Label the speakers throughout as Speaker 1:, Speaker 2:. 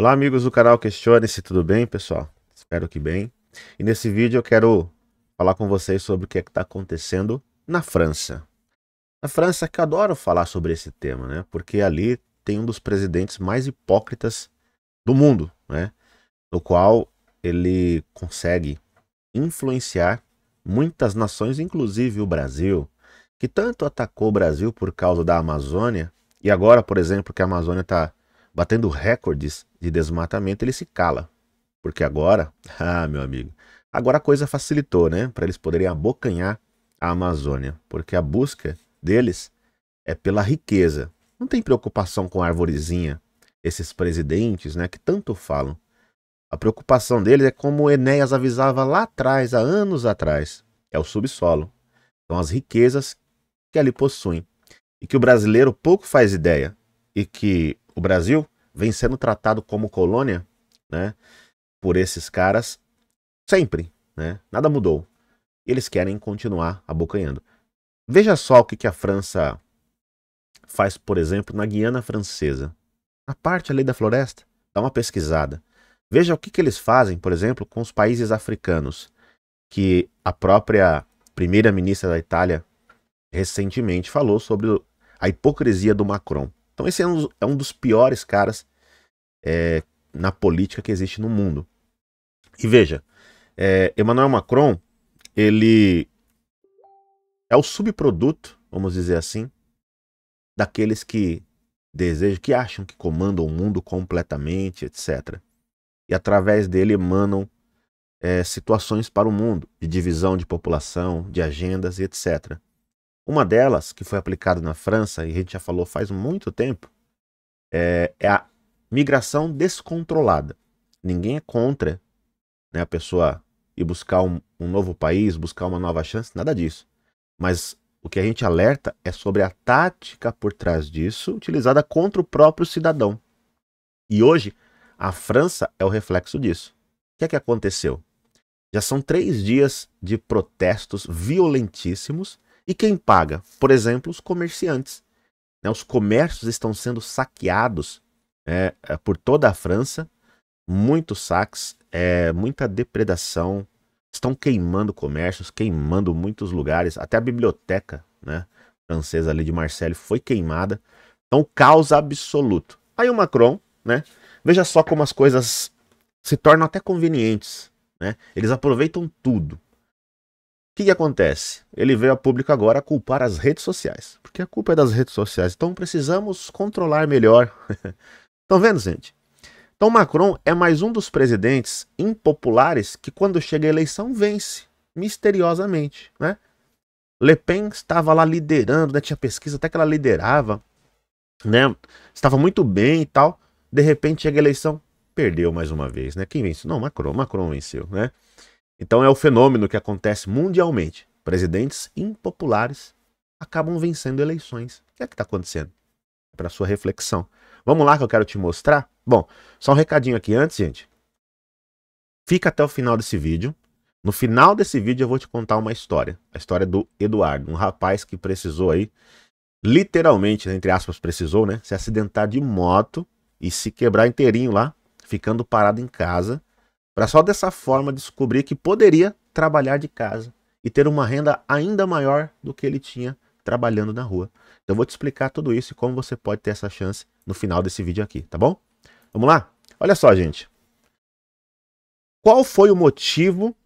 Speaker 1: Olá, amigos do canal Questione-se, tudo bem, pessoal? Espero que bem. E nesse vídeo eu quero falar com vocês sobre o que é está acontecendo na França. Na França, que eu adoro falar sobre esse tema, né? Porque ali tem um dos presidentes mais hipócritas do mundo, né? No qual ele consegue influenciar muitas nações, inclusive o Brasil, que tanto atacou o Brasil por causa da Amazônia, e agora, por exemplo, que a Amazônia está batendo recordes de desmatamento, ele se cala. Porque agora, ah, meu amigo, agora a coisa facilitou, né? Para eles poderem abocanhar a Amazônia. Porque a busca deles é pela riqueza. Não tem preocupação com a arvorezinha, esses presidentes, né, que tanto falam. A preocupação deles é como Enéas avisava lá atrás, há anos atrás, é o subsolo. São as riquezas que ali possuem e que o brasileiro pouco faz ideia e que o Brasil vem sendo tratado como colônia, né? Por esses caras sempre, né? Nada mudou. Eles querem continuar abocanhando. Veja só o que, que a França faz, por exemplo, na Guiana Francesa. A parte ali da floresta, dá uma pesquisada. Veja o que, que eles fazem, por exemplo, com os países africanos, que a própria primeira-ministra da Itália recentemente falou sobre a hipocrisia do Macron. Então esse é um, é um dos piores caras é, na política que existe no mundo. E veja, é, Emmanuel Macron, ele é o subproduto, vamos dizer assim, daqueles que desejam, que acham que comandam o mundo completamente, etc. E através dele emanam é, situações para o mundo, de divisão de população, de agendas, etc. Uma delas, que foi aplicada na França, e a gente já falou faz muito tempo, é, é a migração descontrolada. Ninguém é contra né, a pessoa ir buscar um, um novo país, buscar uma nova chance, nada disso. Mas o que a gente alerta é sobre a tática por trás disso, utilizada contra o próprio cidadão. E hoje, a França é o reflexo disso. O que é que aconteceu? Já são três dias de protestos violentíssimos e quem paga? Por exemplo, os comerciantes. Né? Os comércios estão sendo saqueados é, é, por toda a França. Muitos saques, é, muita depredação. Estão queimando comércios, queimando muitos lugares. Até a biblioteca né, francesa ali de Marseille foi queimada. Então, caos absoluto. Aí o Macron, né? Veja só como as coisas se tornam até convenientes. Né? Eles aproveitam tudo que, que acontece? Ele veio a público agora culpar as redes sociais, porque a culpa é das redes sociais. Então precisamos controlar melhor. Estão vendo, gente? Então Macron é mais um dos presidentes impopulares que quando chega a eleição vence, misteriosamente, né? Le Pen estava lá liderando, né? tinha pesquisa até que ela liderava, né? Estava muito bem e tal. De repente chega a eleição, perdeu mais uma vez, né? Quem venceu? Não, Macron, Macron venceu, né? Então é o fenômeno que acontece mundialmente. Presidentes impopulares acabam vencendo eleições. O que é que está acontecendo? É para sua reflexão. Vamos lá que eu quero te mostrar? Bom, só um recadinho aqui antes, gente. Fica até o final desse vídeo. No final desse vídeo eu vou te contar uma história. A história do Eduardo, um rapaz que precisou aí, literalmente, né, entre aspas, precisou, né? Se acidentar de moto e se quebrar inteirinho lá, ficando parado em casa para só dessa forma descobrir que poderia trabalhar de casa e ter uma renda ainda maior do que ele tinha trabalhando na rua. Então eu vou te explicar tudo isso e como você pode ter essa chance no final desse vídeo aqui, tá bom? Vamos lá? Olha só, gente. Qual foi o motivo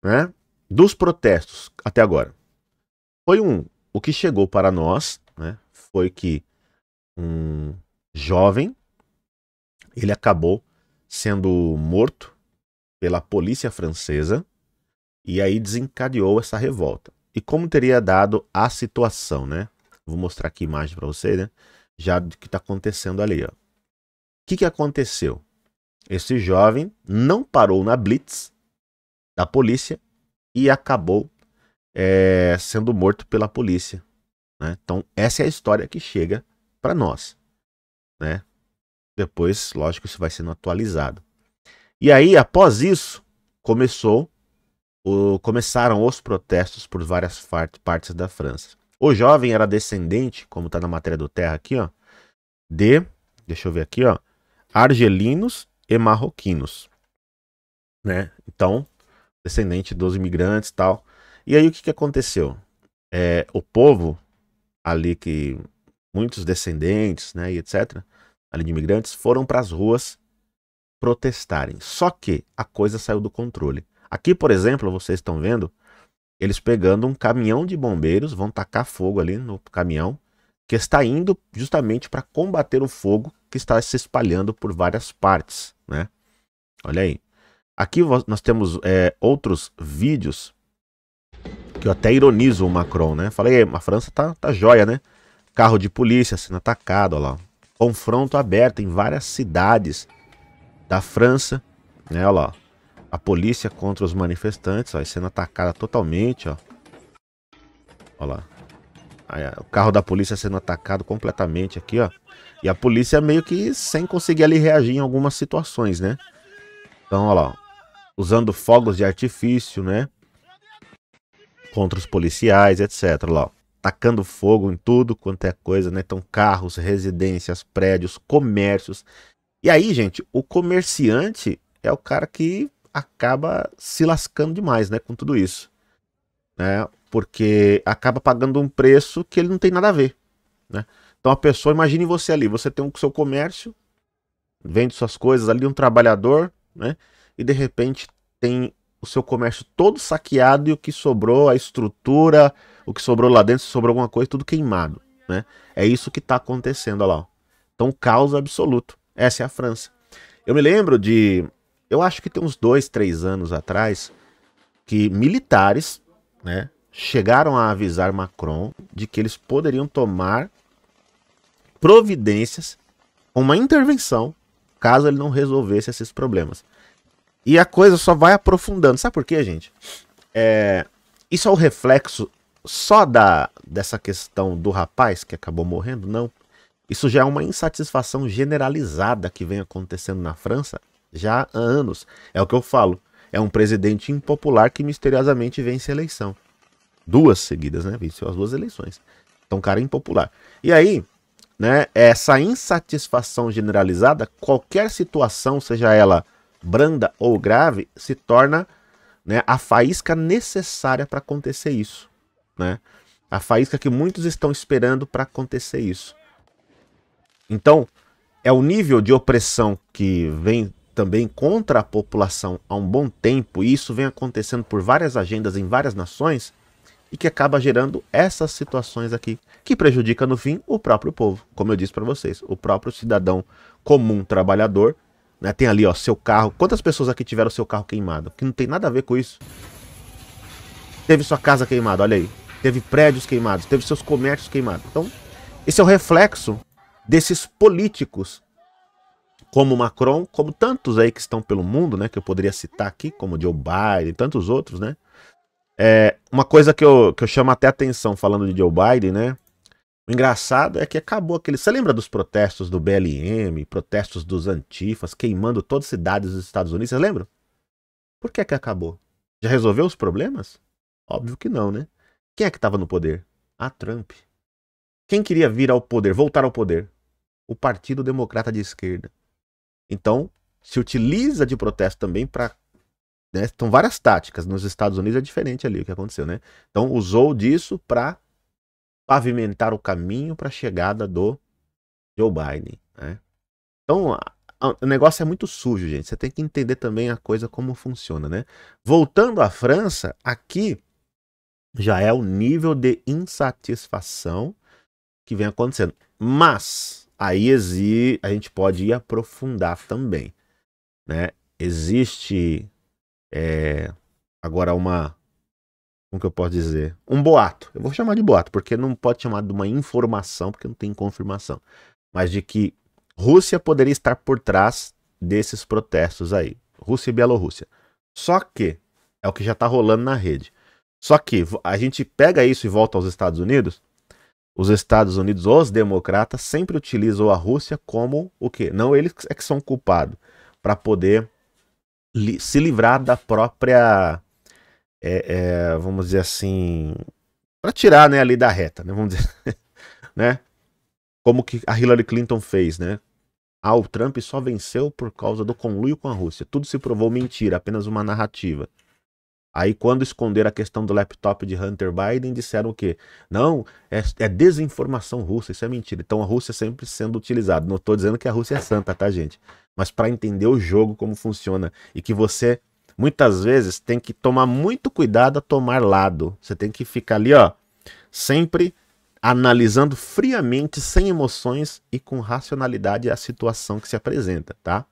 Speaker 1: né, dos protestos até agora? Foi um. O que chegou para nós né, foi que um jovem ele acabou sendo morto pela polícia francesa e aí desencadeou essa revolta. E como teria dado a situação, né? Vou mostrar aqui a imagem para você, né? Já do que está acontecendo ali, ó. O que, que aconteceu? Esse jovem não parou na blitz da polícia e acabou é, sendo morto pela polícia. Né? Então, essa é a história que chega para nós. Né? Depois, lógico, isso vai sendo atualizado. E aí, após isso, começou o, começaram os protestos por várias partes da França. O jovem era descendente, como está na matéria do Terra aqui, ó, de, deixa eu ver aqui, ó, argelinos e marroquinos, né? Então, descendente dos imigrantes, tal. E aí o que, que aconteceu? É, o povo ali que muitos descendentes, né, e etc, ali de imigrantes foram para as ruas protestarem. Só que a coisa saiu do controle. Aqui, por exemplo, vocês estão vendo eles pegando um caminhão de bombeiros, vão tacar fogo ali no caminhão, que está indo justamente para combater o fogo que está se espalhando por várias partes, né? Olha aí. Aqui nós temos é, outros vídeos que eu até ironizo o Macron, né? Falei, a França tá, tá joia, né? Carro de polícia sendo atacado, lá. Confronto aberto em várias cidades da França, né? Olha lá, a polícia contra os manifestantes, ó, sendo atacada totalmente, ó. Olha lá. Aí, o carro da polícia sendo atacado completamente aqui, ó. E a polícia meio que sem conseguir ali reagir em algumas situações, né? Então, olha lá, usando fogos de artifício, né? Contra os policiais, etc. Olha lá, Atacando fogo em tudo quanto é coisa, né? Então, carros, residências, prédios, comércios, e aí, gente, o comerciante é o cara que acaba se lascando demais, né, com tudo isso. Né? Porque acaba pagando um preço que ele não tem nada a ver, né? Então a pessoa, imagine você ali, você tem o seu comércio, vende suas coisas ali, um trabalhador, né? E de repente tem o seu comércio todo saqueado e o que sobrou, a estrutura, o que sobrou lá dentro, se sobrou alguma coisa, tudo queimado, né? É isso que está acontecendo, olha lá. Então caos absoluto. Essa é a França. Eu me lembro de, eu acho que tem uns dois, três anos atrás, que militares, né, chegaram a avisar Macron de que eles poderiam tomar providências, uma intervenção, caso ele não resolvesse esses problemas. E a coisa só vai aprofundando. Sabe por quê, gente? É, isso é o reflexo só da dessa questão do rapaz que acabou morrendo? Não. Isso já é uma insatisfação generalizada que vem acontecendo na França já há anos. É o que eu falo. É um presidente impopular que misteriosamente vence a eleição. Duas seguidas, né? Venceu as duas eleições. Então, cara é impopular. E aí, né, essa insatisfação generalizada, qualquer situação, seja ela branda ou grave, se torna né, a faísca necessária para acontecer isso. Né? A faísca que muitos estão esperando para acontecer isso. Então, é o nível de opressão que vem também contra a população há um bom tempo, e isso vem acontecendo por várias agendas em várias nações, e que acaba gerando essas situações aqui, que prejudica no fim o próprio povo, como eu disse para vocês, o próprio cidadão comum trabalhador, né? Tem ali, ó, seu carro. Quantas pessoas aqui tiveram seu carro queimado? Que não tem nada a ver com isso. Teve sua casa queimada, olha aí. Teve prédios queimados, teve seus comércios queimados. Então, esse é o reflexo desses políticos, como Macron, como tantos aí que estão pelo mundo, né, que eu poderia citar aqui, como Joe Biden e tantos outros, né? É, uma coisa que eu, que eu chamo até atenção falando de Joe Biden, né? O engraçado é que acabou aquele. Você lembra dos protestos do BLM, protestos dos antifas, queimando todas as cidades dos Estados Unidos? Você lembram? Por que, é que acabou? Já resolveu os problemas? Óbvio que não, né? Quem é que estava no poder? A Trump. Quem queria vir ao poder, voltar ao poder? o Partido Democrata de Esquerda. Então, se utiliza de protesto também para. Né, então, várias táticas. Nos Estados Unidos é diferente ali o que aconteceu, né? Então, usou disso para pavimentar o caminho para a chegada do Joe Biden. Né? Então, a, a, o negócio é muito sujo, gente. Você tem que entender também a coisa como funciona, né? Voltando à França, aqui já é o nível de insatisfação que vem acontecendo. Mas aí exi, a gente pode ir aprofundar também. Né? Existe é, agora uma. Como que eu posso dizer? Um boato. Eu vou chamar de boato, porque não pode chamar de uma informação, porque não tem confirmação. Mas de que Rússia poderia estar por trás desses protestos aí. Rússia e Bielorrússia. Só que é o que já está rolando na rede. Só que a gente pega isso e volta aos Estados Unidos os Estados Unidos, os democratas, sempre utilizam a Rússia como o quê? Não eles é que são culpados para poder li se livrar da própria, é, é, vamos dizer assim, para tirar né, ali da reta, né? Vamos dizer, né? Como que a Hillary Clinton fez, né? Ah, o Trump só venceu por causa do conluio com a Rússia. Tudo se provou mentira, apenas uma narrativa. Aí, quando esconderam a questão do laptop de Hunter Biden, disseram o quê? Não, é, é desinformação russa, isso é mentira. Então, a Rússia sempre sendo utilizada. Não estou dizendo que a Rússia é santa, tá, gente? Mas para entender o jogo, como funciona, e que você, muitas vezes, tem que tomar muito cuidado a tomar lado. Você tem que ficar ali, ó, sempre analisando friamente, sem emoções e com racionalidade a situação que se apresenta, tá?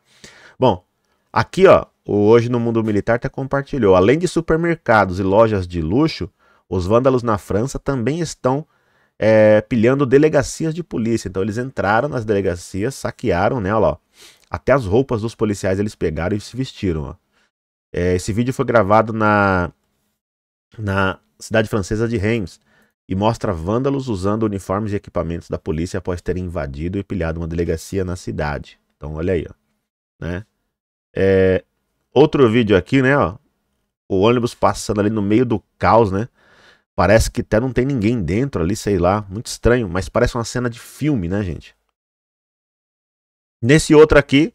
Speaker 1: Bom, aqui, ó, Hoje no Mundo Militar até compartilhou. Além de supermercados e lojas de luxo, os vândalos na França também estão é, pilhando delegacias de polícia. Então eles entraram nas delegacias, saquearam, né? Olha lá, até as roupas dos policiais eles pegaram e se vestiram. É, esse vídeo foi gravado na, na cidade francesa de Reims e mostra vândalos usando uniformes e equipamentos da polícia após terem invadido e pilhado uma delegacia na cidade. Então olha aí, ó, né? É, Outro vídeo aqui, né, ó. O ônibus passando ali no meio do caos, né? Parece que até não tem ninguém dentro ali, sei lá. Muito estranho, mas parece uma cena de filme, né, gente? Nesse outro aqui,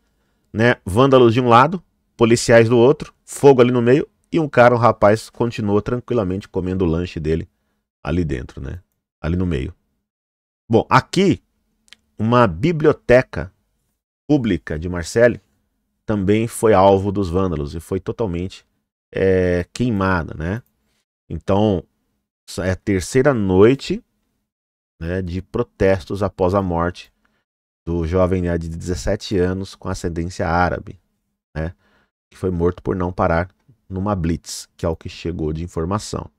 Speaker 1: né? Vândalos de um lado, policiais do outro, fogo ali no meio. E um cara, um rapaz, continua tranquilamente comendo o lanche dele ali dentro, né? Ali no meio. Bom, aqui, uma biblioteca pública de Marcelli também foi alvo dos vândalos e foi totalmente é, queimada, né? Então, é a terceira noite né, de protestos após a morte do jovem de 17 anos com ascendência árabe, né? Que foi morto por não parar numa blitz, que é o que chegou de informação.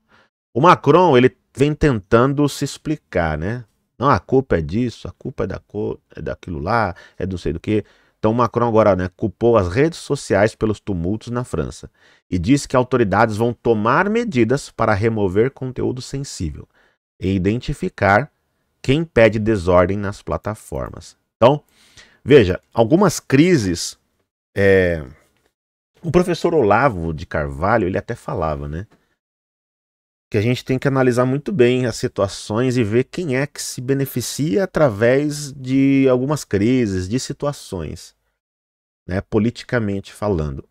Speaker 1: O Macron, ele vem tentando se explicar, né? Não, a culpa é disso, a culpa é, da co é daquilo lá, é do sei do que. Então Macron agora né, culpou as redes sociais pelos tumultos na França e disse que autoridades vão tomar medidas para remover conteúdo sensível e identificar quem pede desordem nas plataformas. Então, veja, algumas crises. É... O professor Olavo de Carvalho ele até falava, né? que a gente tem que analisar muito bem as situações e ver quem é que se beneficia através de algumas crises, de situações, né, politicamente falando.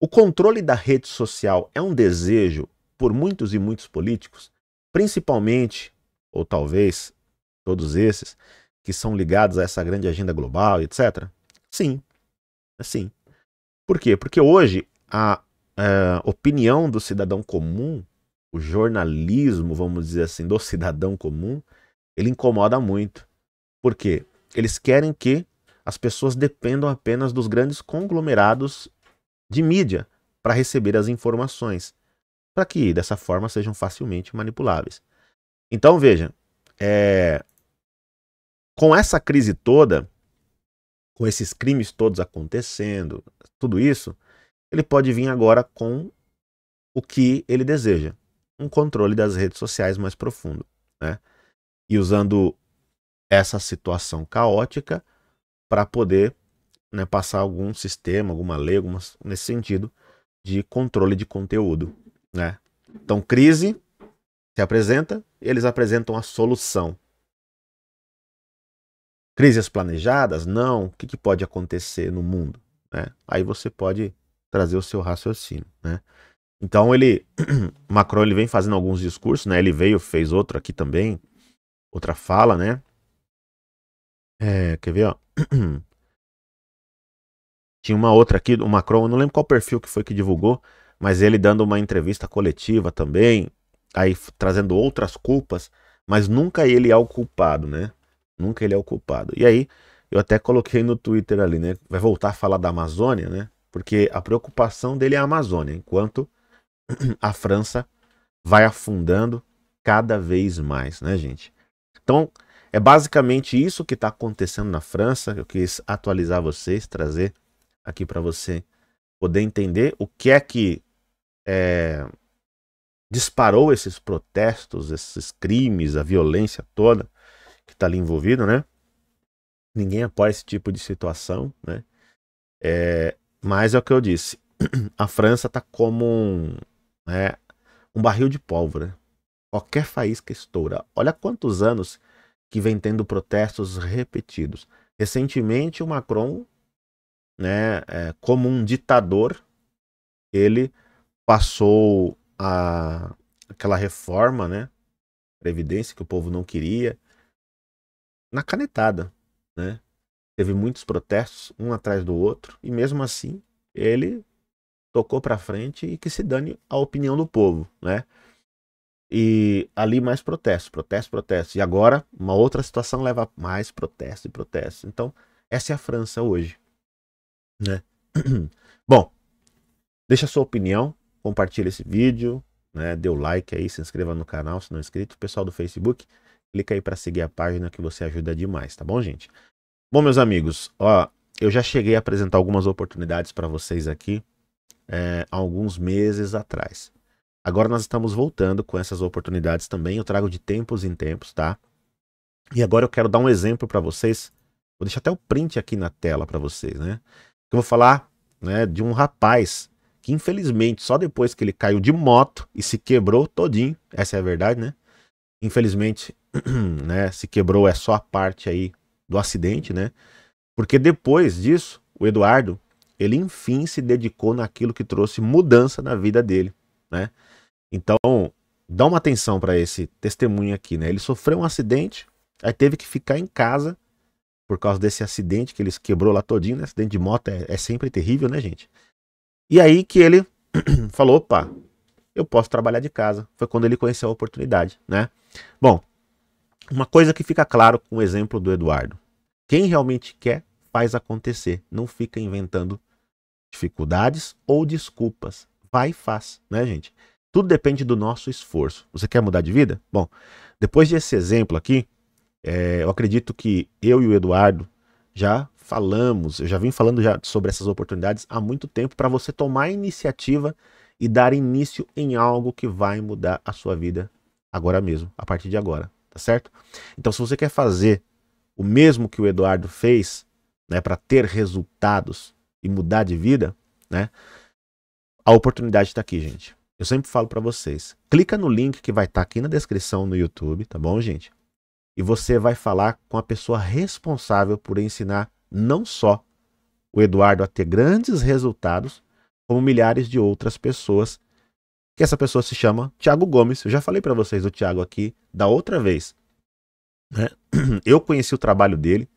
Speaker 1: O controle da rede social é um desejo por muitos e muitos políticos, principalmente, ou talvez todos esses, que são ligados a essa grande agenda global, etc. Sim, é sim. Por quê? Porque hoje a, a eh, opinião do cidadão comum o jornalismo, vamos dizer assim, do cidadão comum, ele incomoda muito. Por quê? Eles querem que as pessoas dependam apenas dos grandes conglomerados de mídia para receber as informações, para que dessa forma sejam facilmente manipuláveis. Então veja, é... com essa crise toda, com esses crimes todos acontecendo, tudo isso, ele pode vir agora com o que ele deseja, um controle das redes sociais mais profundo. Né? E usando essa situação caótica para poder né, passar algum sistema, alguma lei, alguma, nesse sentido, de controle de conteúdo. Né? Então, crise se apresenta e eles apresentam a solução. Crises planejadas? Não. O que, que pode acontecer no mundo? Né? Aí você pode trazer o seu raciocínio. Né? Então ele, Macron, ele vem fazendo alguns discursos, né? Ele veio, fez outro aqui também, outra fala, né? É, quer ver, ó? Tinha uma outra aqui do Macron, eu não lembro qual perfil que foi que divulgou, mas ele dando uma entrevista coletiva também, aí trazendo outras culpas, mas nunca ele é o culpado, né? Nunca ele é o culpado. E aí, eu até coloquei no Twitter ali, né? Vai voltar a falar da Amazônia, né? Porque a preocupação dele é a Amazônia, enquanto a França vai afundando cada vez mais, né, gente? Então, é basicamente isso que está acontecendo na França. Eu quis atualizar vocês, trazer aqui para você poder entender o que é que é, disparou esses protestos, esses crimes, a violência toda que está ali envolvida, né? Ninguém apoia esse tipo de situação, né? É, mas é o que eu disse. A França está como um, né, um barril de pólvora. Qualquer faísca estoura. Olha quantos anos que vem tendo protestos repetidos. Recentemente, o Macron, né, é, como um ditador, ele passou a, aquela reforma, né, previdência que o povo não queria, na canetada, né? Teve muitos protestos, um atrás do outro, e mesmo assim ele tocou para frente e que se dane a opinião do povo, né? E ali mais protesto, protesto, protesto. E agora uma outra situação leva mais protesto e protesto. Então, essa é a França hoje, né? Bom, deixa a sua opinião, compartilha esse vídeo, né? Dê o like aí, se inscreva no canal se não é inscrito. O pessoal do Facebook, clica aí para seguir a página que você ajuda demais, tá bom, gente? Bom, meus amigos, ó, eu já cheguei a apresentar algumas oportunidades para vocês aqui é, alguns meses atrás. Agora nós estamos voltando com essas oportunidades também, eu trago de tempos em tempos, tá? E agora eu quero dar um exemplo para vocês, vou deixar até o print aqui na tela para vocês, né? Eu vou falar né, de um rapaz que infelizmente só depois que ele caiu de moto e se quebrou todinho, essa é a verdade, né? Infelizmente, né, se quebrou é só a parte aí do acidente, né? Porque depois disso, o Eduardo, ele enfim se dedicou naquilo que trouxe mudança na vida dele, né? Então, dá uma atenção para esse testemunho aqui, né? Ele sofreu um acidente, aí teve que ficar em casa por causa desse acidente que ele quebrou lá todinho, né? Acidente de moto é, é sempre terrível, né, gente? E aí que ele falou, opa, eu posso trabalhar de casa. Foi quando ele conheceu a oportunidade, né? Bom, uma coisa que fica claro com o exemplo do Eduardo. Quem realmente quer, faz acontecer. Não fica inventando dificuldades ou desculpas. Vai e faz, né, gente? Tudo depende do nosso esforço. Você quer mudar de vida? Bom, depois desse exemplo aqui, é, eu acredito que eu e o Eduardo já falamos, eu já vim falando já sobre essas oportunidades há muito tempo para você tomar iniciativa e dar início em algo que vai mudar a sua vida agora mesmo, a partir de agora, tá certo? Então, se você quer fazer o mesmo que o Eduardo fez, né, para ter resultados, e mudar de vida, né? A oportunidade está aqui, gente. Eu sempre falo para vocês. Clica no link que vai estar tá aqui na descrição no YouTube, tá bom, gente? E você vai falar com a pessoa responsável por ensinar não só o Eduardo a ter grandes resultados, como milhares de outras pessoas. Que essa pessoa se chama Tiago Gomes. Eu já falei para vocês do Tiago aqui da outra vez. Né? Eu conheci o trabalho dele.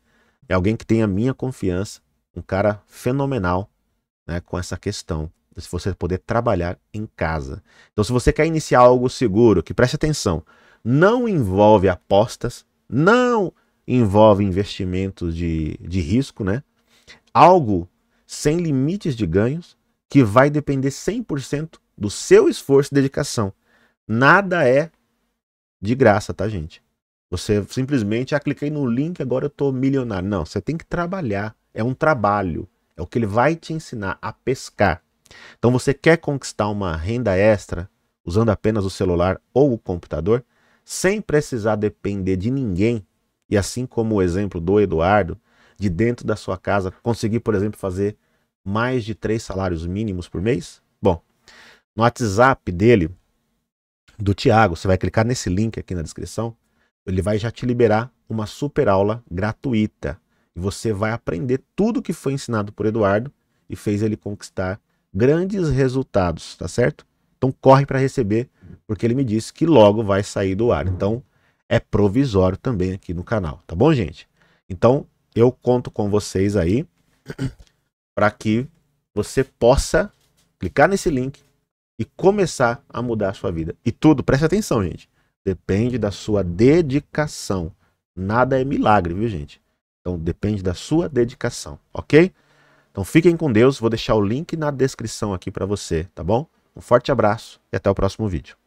Speaker 1: É alguém que tem a minha confiança um cara fenomenal né, com essa questão. Se você poder trabalhar em casa. Então, se você quer iniciar algo seguro, que preste atenção, não envolve apostas, não envolve investimentos de, de risco, né? Algo sem limites de ganhos, que vai depender 100% do seu esforço e dedicação. Nada é de graça, tá, gente? Você simplesmente, ah, cliquei no link, agora eu tô milionário. Não, você tem que trabalhar é um trabalho, é o que ele vai te ensinar a pescar. Então você quer conquistar uma renda extra usando apenas o celular ou o computador, sem precisar depender de ninguém, e assim como o exemplo do Eduardo, de dentro da sua casa conseguir, por exemplo, fazer mais de três salários mínimos por mês? Bom, no WhatsApp dele, do Tiago, você vai clicar nesse link aqui na descrição, ele vai já te liberar uma super aula gratuita e você vai aprender tudo que foi ensinado por Eduardo e fez ele conquistar grandes resultados, tá certo? Então corre para receber, porque ele me disse que logo vai sair do ar. Então é provisório também aqui no canal, tá bom, gente? Então eu conto com vocês aí para que você possa clicar nesse link e começar a mudar a sua vida. E tudo, preste atenção, gente. Depende da sua dedicação. Nada é milagre, viu, gente? Então depende da sua dedicação, ok? Então fiquem com Deus, vou deixar o link na descrição aqui para você, tá bom? Um forte abraço e até o próximo vídeo.